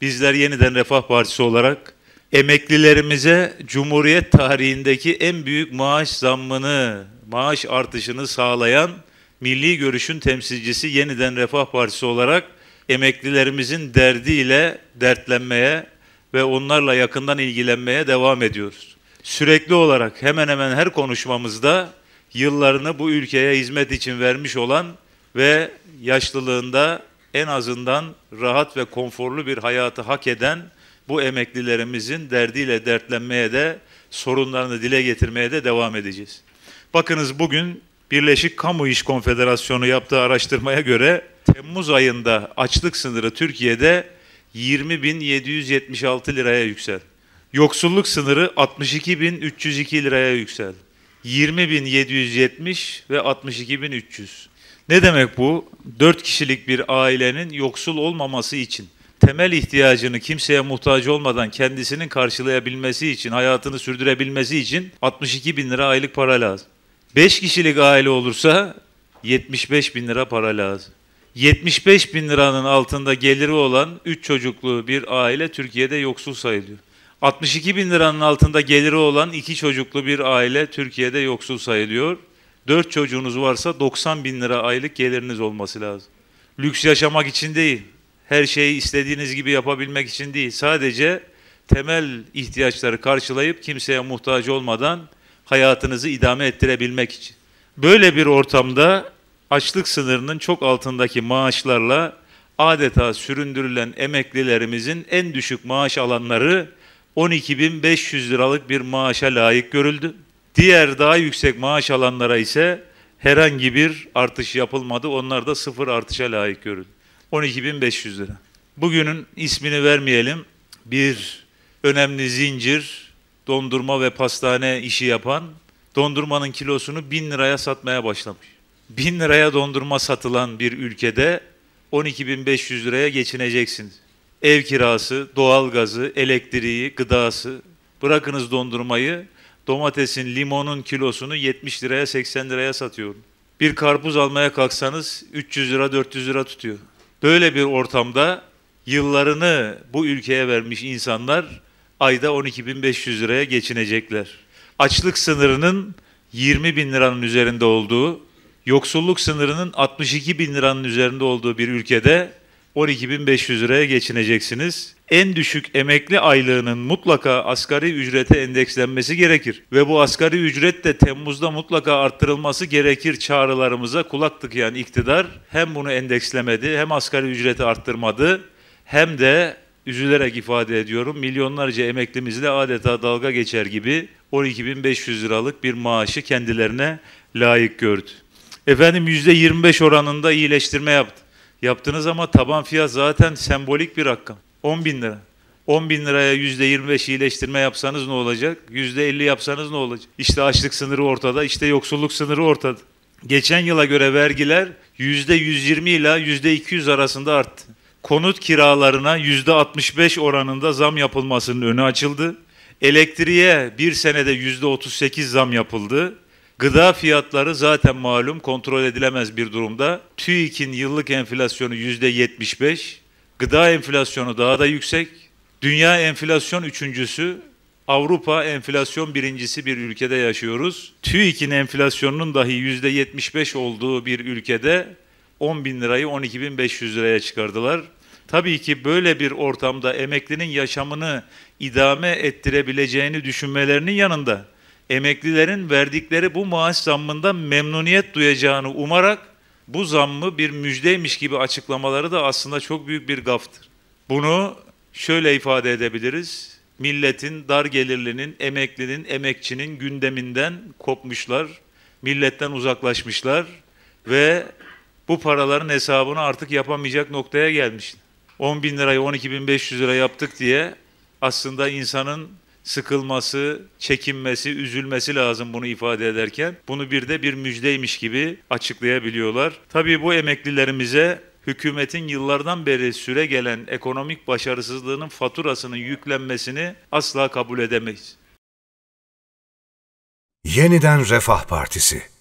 bizler yeniden Refah Partisi olarak emeklilerimize Cumhuriyet tarihindeki en büyük maaş zammını, maaş artışını sağlayan milli görüşün temsilcisi yeniden Refah Partisi olarak emeklilerimizin derdiyle dertlenmeye ve onlarla yakından ilgilenmeye devam ediyoruz. Sürekli olarak hemen hemen her konuşmamızda yıllarını bu ülkeye hizmet için vermiş olan ve yaşlılığında en azından rahat ve konforlu bir hayatı hak eden bu emeklilerimizin derdiyle dertlenmeye de sorunlarını dile getirmeye de devam edeceğiz. Bakınız bugün Birleşik Kamu İş Konfederasyonu yaptığı araştırmaya göre Temmuz ayında açlık sınırı Türkiye'de 20.776 liraya yükseldi. Yoksulluk sınırı 62.302 liraya yükseldi. 20.770 ve 62.300. Ne demek bu? Dört kişilik bir ailenin yoksul olmaması için, temel ihtiyacını kimseye muhtaç olmadan kendisinin karşılayabilmesi için, hayatını sürdürebilmesi için 62 bin lira aylık para lazım. Beş kişilik aile olursa 75 bin lira para lazım. 75 bin liranın altında geliri olan 3 çocuklu bir aile Türkiye'de yoksul sayılıyor. 62 bin liranın altında geliri olan 2 çocuklu bir aile Türkiye'de yoksul sayılıyor. 4 çocuğunuz varsa 90 bin lira aylık geliriniz olması lazım. Lüks yaşamak için değil, her şeyi istediğiniz gibi yapabilmek için değil. Sadece temel ihtiyaçları karşılayıp kimseye muhtaç olmadan hayatınızı idame ettirebilmek için. Böyle bir ortamda açlık sınırının çok altındaki maaşlarla adeta süründürülen emeklilerimizin en düşük maaş alanları 12.500 liralık bir maaşa layık görüldü. Diğer daha yüksek maaş alanlara ise herhangi bir artış yapılmadı. Onlar da sıfır artışa layık görün. 12.500 lira. Bugünün ismini vermeyelim. Bir önemli zincir dondurma ve pastane işi yapan dondurmanın kilosunu 1000 liraya satmaya başlamış. 1000 liraya dondurma satılan bir ülkede 12.500 liraya geçineceksiniz. Ev kirası, doğalgazı, elektriği, gıdası, bırakınız dondurmayı, domatesin, limonun kilosunu 70 liraya 80 liraya satıyorum. Bir karpuz almaya kalksanız 300 lira 400 lira tutuyor. Böyle bir ortamda yıllarını bu ülkeye vermiş insanlar ayda 12.500 liraya geçinecekler. Açlık sınırının 20 bin liranın üzerinde olduğu, yoksulluk sınırının 62 bin liranın üzerinde olduğu bir ülkede 12.500 liraya geçineceksiniz en düşük emekli aylığının mutlaka asgari ücrete endekslenmesi gerekir ve bu asgari ücret de Temmuz'da mutlaka arttırılması gerekir çağrılarımıza kulak tıkayan iktidar hem bunu endekslemedi hem asgari ücreti arttırmadı hem de üzülerek ifade ediyorum milyonlarca emeklimizle adeta dalga geçer gibi 12.500 liralık bir maaşı kendilerine layık gördü. Efendim %25 oranında iyileştirme yaptı. Yaptınız ama taban fiyat zaten sembolik bir rakam. 10 bin lira. 10 bin liraya yüzde %25 iyileştirme yapsanız ne olacak? Yüzde %50 yapsanız ne olacak? İşte açlık sınırı ortada, işte yoksulluk sınırı ortada. Geçen yıla göre vergiler yüzde %120 ile yüzde %200 arasında arttı. Konut kiralarına yüzde %65 oranında zam yapılmasının önü açıldı. Elektriğe bir senede yüzde %38 zam yapıldı. Gıda fiyatları zaten malum kontrol edilemez bir durumda. TÜİK'in yıllık enflasyonu yüzde %75, Gıda enflasyonu daha da yüksek. Dünya enflasyon üçüncüsü, Avrupa enflasyon birincisi bir ülkede yaşıyoruz. TÜİK'in enflasyonunun dahi yüzde beş olduğu bir ülkede 10 bin lirayı 12 bin 500 liraya çıkardılar. Tabii ki böyle bir ortamda emeklinin yaşamını idame ettirebileceğini düşünmelerinin yanında emeklilerin verdikleri bu maaş zammında memnuniyet duyacağını umarak bu zammı bir müjdeymiş gibi açıklamaları da aslında çok büyük bir gaftır. Bunu şöyle ifade edebiliriz. Milletin, dar gelirlinin, emeklinin, emekçinin gündeminden kopmuşlar, milletten uzaklaşmışlar ve bu paraların hesabını artık yapamayacak noktaya gelmiş. 10 bin lirayı 12 bin 500 lira yaptık diye aslında insanın sıkılması, çekinmesi, üzülmesi lazım bunu ifade ederken. Bunu bir de bir müjdeymiş gibi açıklayabiliyorlar. Tabii bu emeklilerimize hükümetin yıllardan beri süre gelen ekonomik başarısızlığının faturasının yüklenmesini asla kabul edemeyiz. Yeniden Refah Partisi